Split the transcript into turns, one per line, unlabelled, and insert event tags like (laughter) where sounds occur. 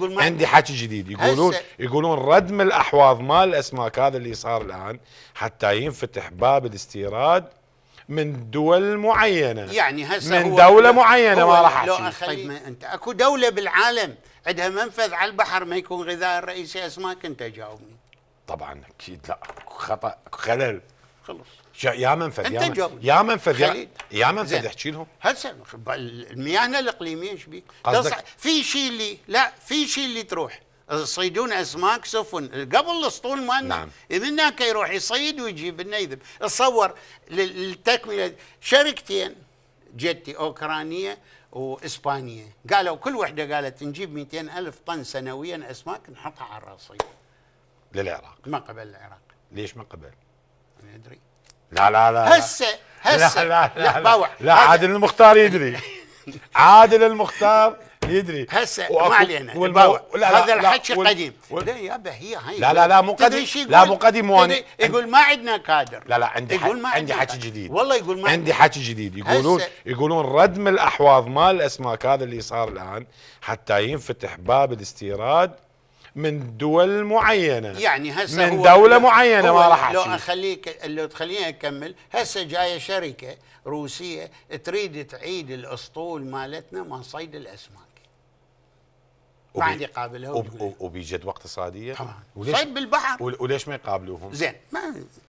يقول ما عندي حكي
جديد يقولون يقولون ردم الاحواض مال الاسماك هذا اللي صار الان حتى ينفتح باب الاستيراد من دول معينه يعني هسه من دولة معينة ما راح احكي طيب ما انت
اكو دولة بالعالم عندها منفذ على البحر ما يكون غذاء الرئيسي اسماك انت جاوبني طبعا
اكيد لا خطا خلل خلص يا منفذ يا, من... يا منفذ يا, منفذ احكي
لهم هسه المياهنا الاقليميه ايش بيك؟ في شيء اللي لا في شيء اللي تروح يصيدون اسماك سفن قبل الاسطول مالنا نعم. من هناك يروح يصيد ويجيب لنا يذب تصور للتكمله شركتين جتي اوكرانيه واسبانيه قالوا كل وحده قالت نجيب 200 الف طن سنويا اسماك نحطها على الرصيف
للعراق ما قبل العراق ليش ما قبل؟ ما يدري لا لا لا هسه
هسه لا لا لا, لا, لا, لا عادل
المختار يدري (laughs) عادل المختار يدري هسه ما علينا والبوع هذا الحكي قديم
لا هي هاي لا لا لا مو قديم
لا مو قديم وانا
يقول ما عندنا كادر لا لا عندي يقول ما عندي حكي جديد والله يقول ما عندي
حكي جديد يقولون يقولون ردم الاحواض مال الاسماك هذا اللي صار الان حتى ينفتح باب الاستيراد من دول معينه يعني هسه من دوله هو معينه هو ما راح لو
اخليك لو تخليني اكمل هسه جايه شركه روسيه تريد تعيد الاسطول مالتنا مال صيد الاسماك ما عندي قابلها
وقت اقتصاديه طبعا صيد بالبحر وليش ما يقابلوهم زين
ما